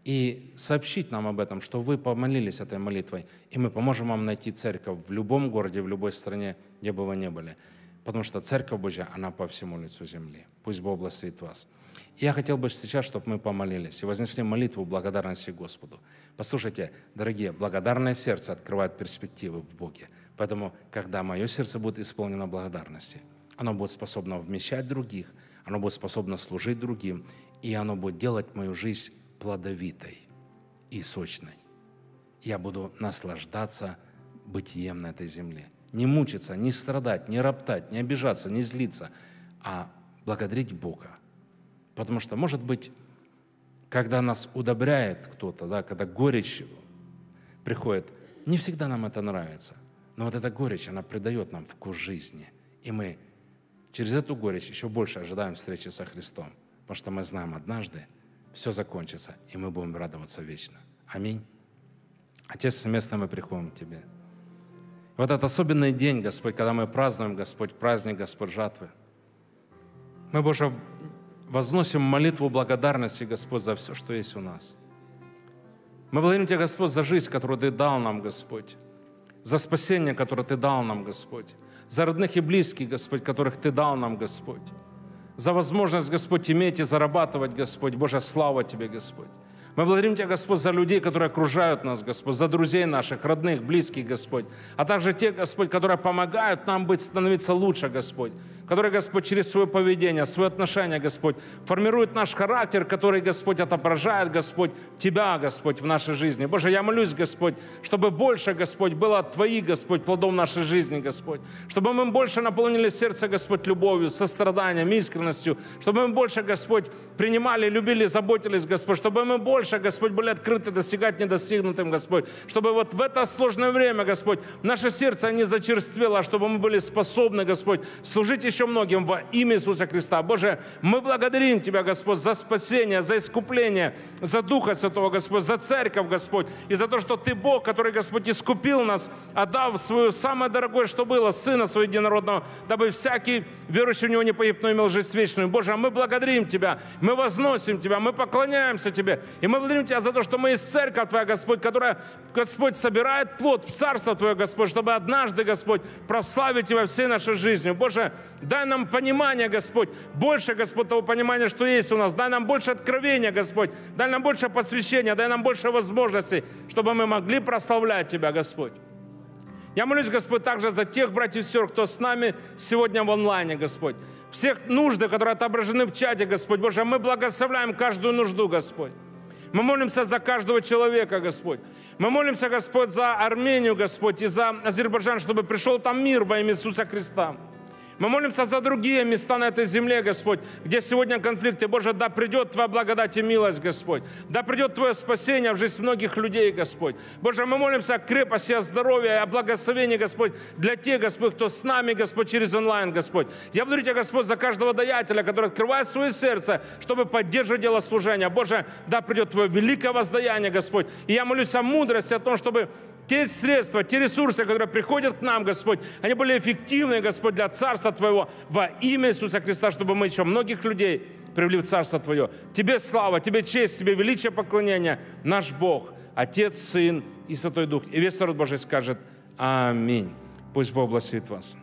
и сообщить нам об этом, что вы помолились этой молитвой, и мы поможем вам найти церковь в любом городе, в любой стране, где бы вы ни были потому что Церковь Божья, она по всему лицу земли. Пусть Бог благословит вас. И я хотел бы сейчас, чтобы мы помолились и вознесли молитву благодарности Господу. Послушайте, дорогие, благодарное сердце открывает перспективы в Боге. Поэтому, когда мое сердце будет исполнено благодарности, оно будет способно вмещать других, оно будет способно служить другим, и оно будет делать мою жизнь плодовитой и сочной. Я буду наслаждаться бытием на этой земле – не мучиться, не страдать, не роптать, не обижаться, не злиться, а благодарить Бога. Потому что, может быть, когда нас удобряет кто-то, да, когда горечь приходит, не всегда нам это нравится. Но вот эта горечь, она придает нам вкус жизни. И мы через эту горечь еще больше ожидаем встречи со Христом. Потому что мы знаем, однажды все закончится, и мы будем радоваться вечно. Аминь. Отец, совместно мы приходим к Тебе. В этот особенный день, Господь, когда мы празднуем, Господь, праздник, Господь, жатвы, мы, Боже, возносим молитву благодарности, Господь, за все, что есть у нас. Мы благодарим Тебя, Господь, за жизнь, которую Ты дал нам, Господь, за спасение, которое Ты дал нам, Господь, за родных и близких, Господь, которых Ты дал нам, Господь, за возможность, Господь, иметь и зарабатывать, Господь. Боже, слава Тебе, Господь. Мы благодарим Тебя, Господь, за людей, которые окружают нас, Господь, за друзей наших, родных, близких, Господь, а также те, Господь, которые помогают нам быть, становиться лучше, Господь которые, Господь, через свое поведение, свое отношение, Господь, формирует наш характер, который, Господь, отображает, Господь, Тебя, Господь, в нашей жизни. Боже, я молюсь, Господь, чтобы больше, Господь, было твои, Господь, плодом нашей жизни, Господь. Чтобы мы больше наполнили сердце, Господь, любовью, состраданием, искренностью. Чтобы мы больше, Господь, принимали, любили, заботились, Господь. Чтобы мы больше, Господь, были открыты достигать недостигнутым, Господь. Чтобы вот в это сложное время, Господь, наше сердце не зачерствело, а чтобы мы были способны, Господь, служить еще еще многим во имя Иисуса Христа. Боже, мы благодарим Тебя, Господь, за спасение, за искупление, за Духа Святого, Господь, за церковь, Господь, и за то, что Ты Бог, который, Господь, искупил нас, отдав свое самое дорогое, что было, Сына Своего Единородного, дабы всякий верующий в Него не погиб, но имел жизнь вечную. Боже, а мы благодарим Тебя, мы возносим Тебя, мы поклоняемся Тебе, и мы благодарим Тебя за то, что мы из церковь Твоя, Господь, которая, Господь, собирает плод в Царство Твое, Господь, чтобы однажды, Господь, прославить Тебя всей нашей жизнью. Боже, Дай нам понимание, Господь, больше, Господь, того понимания, что есть у нас. Дай нам больше откровения, Господь. Дай нам больше посвящения, дай нам больше возможностей, чтобы мы могли прославлять Тебя, Господь. Я молюсь, Господь, также за тех братьев и сестер, кто с нами сегодня в онлайне, Господь. Всех нужды, которые отображены в чате, Господь. Боже, мы благословляем каждую нужду, Господь. Мы молимся за каждого человека, Господь. Мы молимся, Господь, за Армению, Господь, и за Азербайджан, чтобы пришел там мир во имя Иисуса Христа. Мы молимся за другие места на этой земле, Господь, где сегодня конфликты. Боже, да придет Твоя благодать и милость, Господь. Да придет Твое спасение в жизнь многих людей, Господь. Боже, мы молимся о крепости, о здоровье, о благословении, Господь, для тех, Господь, кто с нами, Господь, через онлайн, Господь. Я благодарю Тебя, Господь, за каждого даятеля, который открывает свое сердце, чтобы поддерживать дело служения. Боже, да придет Твое великое воздаяние, Господь. И я молюсь о мудрости, о том, чтобы те средства, те ресурсы, которые приходят к нам, Господь, они были эффективны, Господь, для Царства Царства Твоего во имя Иисуса Христа, чтобы мы еще многих людей привели в Царство Твое. Тебе слава, Тебе честь, Тебе величие поклонения, наш Бог, Отец, Сын и Святой Дух. И весь народ Божий скажет Аминь. Пусть Бог благословит вас.